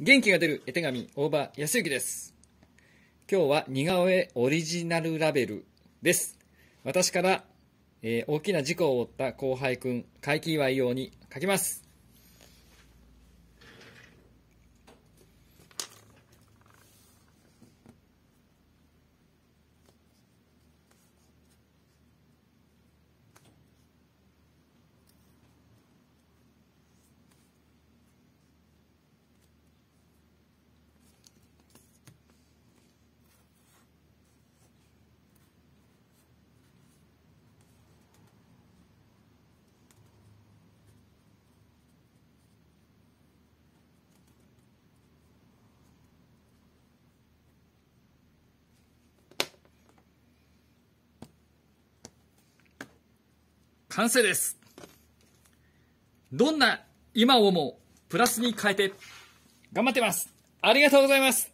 元気が出る絵手紙大場康之です今日は似顔絵オリジナルラベルです私から、えー大きな事故を負った後輩くん回帰祝い用に書きます完成ですどんな今をもプラスに変えて頑張ってますありがとうございます